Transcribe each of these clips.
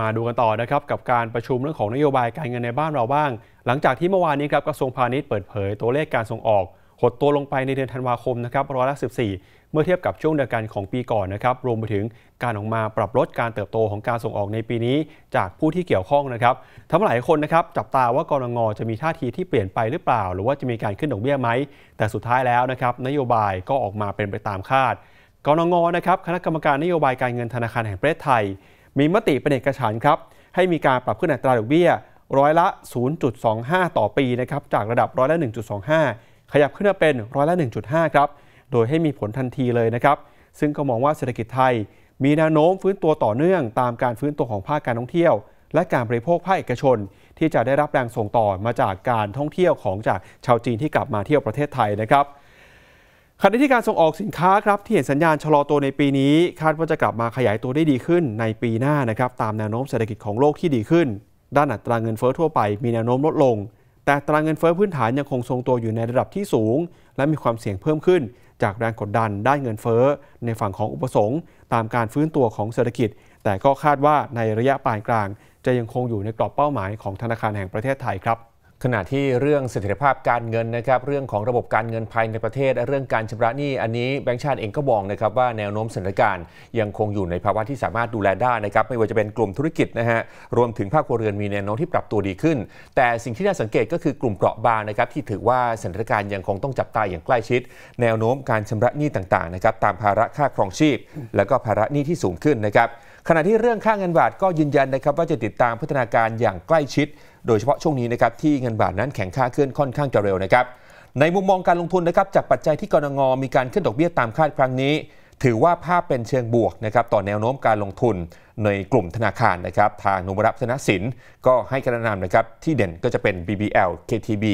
มาดูกันต่อนะครับกับการประชุมเรื่องของนโยบายการเงินในบ้านเราบ้าง หลังจากที่เมื่อวานนี้ครับกระทรวงพาณิชย์เปิดเผยตัวเลขการส่งออก หดตัวลงไปในเดือนธันวาคมนะครับร้อยละ14เมื่อเทียบกับช่วงเดียวกันของปีก่อนนะครับรวมไปถึงการออกมาปรับลดการเติบโตของการส่งออกในปีนี้จากผู้ที่เกี่ยวข้องนะครับทาหลายคนนะครับจับตาว่ากรงงจะมีท่าทีที่เปลี่ยนไปหรือเปล่า หรือว่าจะมีการขึ้นดอกเบี้ยไหมแต่สุดท้ายแล้วนะครับนโยบายก็ออกมาเป็นไปตามคาดกรงงนะครับคณะกรรมการนโยบายการเงินธนาคารแห่งประเทศไทยมีมติเป็นเอกฉันครับ ให้มีการปรับขึ้นอัตราดอกเบี้ยร้อยละ 0.25 ต่อปีนะครับจากระดับร้อยละ 1.25 ขยับขึ้นมาเป็นร้อยละ1.5ครับโดยให้มีผลทันทีเลยนะครับ ซึ่งก็มองว่าเศรษฐกิจไทย มีแนวโน้มฟื้นตัวต่อเนื่องตามการฟื้นตัวของภาคการท่องเที่ยว และการบริโภคภาคเอกชน ที่จะได้รับแรงส่งต่อมาจากการท่องเที่ยวของจากชาวจีนที่กลับมาเที่ยวประเทศไทยนะครับขณะที่การส่งออกสินค้าครับที่เห็นสัญญาณชะลอตัวในปีนี้คาดว่าจะกลับมาขยายตัวได้ดีขึ้นในปีหน้านะครับตามแนวโน้มเศรษฐกิจของโลกที่ดีขึ้น ด้านอัตราเงินเฟอ้อทั่วไปมีแนวโน้มลดลง แต่อัตราเงินเฟอ้อพื้นฐานยังคงทรงตัวอยู่ในระดับที่สูง และมีความเสี่ยงเพิ่มขึ้น จากแรงกดดันด้านเงินเฟอ้อในฝั่งของอุปสงค์ ตามการฟื้นตัวของเศรษฐกิจ แต่ก็คาดว่าในระยะปานกลาง จะยังคงอยู่ในกรอบเป้าหมายของธนาคารแห่งประเทศไทยครับขณะที่เรื่องเสถียรภาพการเงินนะครับเรื่องของระบบการเงินภายในประเทศ เรื่องการชำระหนี้อันนี้แบงก์ชาติเองก็บอกนะครับว่าแนวโน้มสถานการณ์ยังคงอยู่ในภาวะที่สามารถดูแลได้นะครับ ไม่ว่าจะเป็นกลุ่มธุรกิจนะฮะรวมถึงภาคครัวเรือนมีแนวโน้มที่ปรับตัวดีขึ้น แต่สิ่งที่น่าสังเกตก็คือกลุ่มเปราะบางนะครับที่ถือว่าสถานการณ์ยังคงต้องจับตาอย่างใกล้ชิด แนวโน้มการชำระหนี้ต่างๆนะครับตามภาระค่าครองชีพและก็ภาระหนี้ที่สูงขึ้นนะครับขณะที่เรื่องค่าเงินบาทก็ยืนยันนะครับว่าจะติดตามพัฒนาการอย่างใกล้ชิดโดยเฉพาะช่วงนี้นะครับที่เงินบาทนั้นแข็งค่าขึ้นค่อนข้างจะเร็วนะครับในมุมมองการลงทุนนะครับจากปัจจัยที่กรงงมีการขึ้นดอกเบี้ยตามคาดครั้งนี้ ถือว่าภาพเป็นเชิงบวกนะครับต่อแนวโน้มการลงทุนในกลุ่มธนาคารนะครับทางนุมรัพนสิน ก็ให้กรแนะนำนะครับที่เด่นก็จะเป็น BBL KTB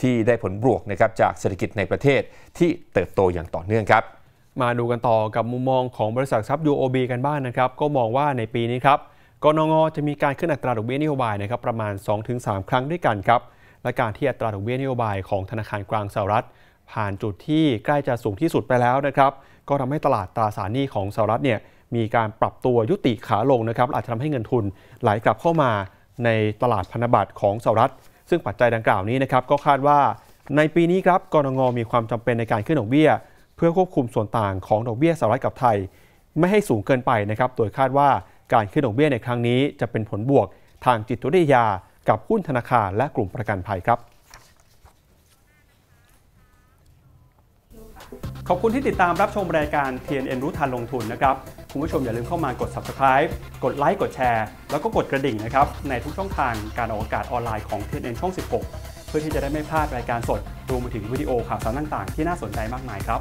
ที่ได้ผลบวกนะครับจากเศรษฐกิจในประเทศที่เติบโตอย่างต่อเนื่องครับมาดูกันต่อกับมุมมองของบริษัททรัพย์ UOB กันบ้างนนะครับ ก็มองว่าในปีนี้ครับกนงจะมีการขึ้นอัตราดอกเบี้ยนโยบายนะครับประมาณ 2-3 ครั้งด้วยกันครับและการที่อัตราดอกเบี้ยนโยบายของธนาคารกลางสหรัฐผ่านจุดที่ใกล้จะสูงที่สุดไปแล้วนะครับก็ทำให้ตลาดตราสารหนี้ของสหรัฐเนี่ยมีการปรับตัวยุติขาลงนะครับอาจจะทำให้เงินทุนไหลกลับเข้ามาในตลาดพันธบัตรของสหรัฐซึ่งปัจจัยดังกล่าวนี้นะครับก็คาดว่าในปีนี้ครับกรงงมีความจำเป็นในการขึ้นดอกเบี้ยเพื่อควบคุมส่วนต่างของดอกเบี้ยสหรัฐกับไทยไม่ให้สูงเกินไปนะครับโดยคาดว่าการขึ้นดอกเบี้ยในครั้งนี้จะเป็นผลบวกทางจิตวิทยากับหุ้นธนาคารและกลุ่มประกันภัยครับ ขอบคุณที่ติดตามรับชมรายการ TNN รู้ทันลงทุนนะครับ คุณผู้ชมอย่าลืมเข้ามากด subscribe กดไลค์กดแชร์แล้วก็กดกระดิ่งนะครับ ในทุกช่องทางการออกอากาศออนไลน์ของ TNN ช่อง 16 เพื่อที่จะได้ไม่พลาดรายการสดรวมไปถึงวิดีโอข่าวสารต่างๆ ที่น่าสนใจมากมายครับ